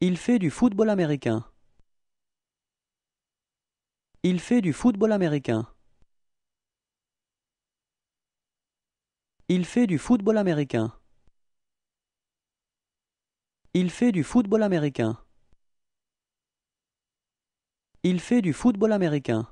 Il fait du football américain. Il fait du football américain. Il fait du football américain. Il fait du football américain. Il fait du football américain.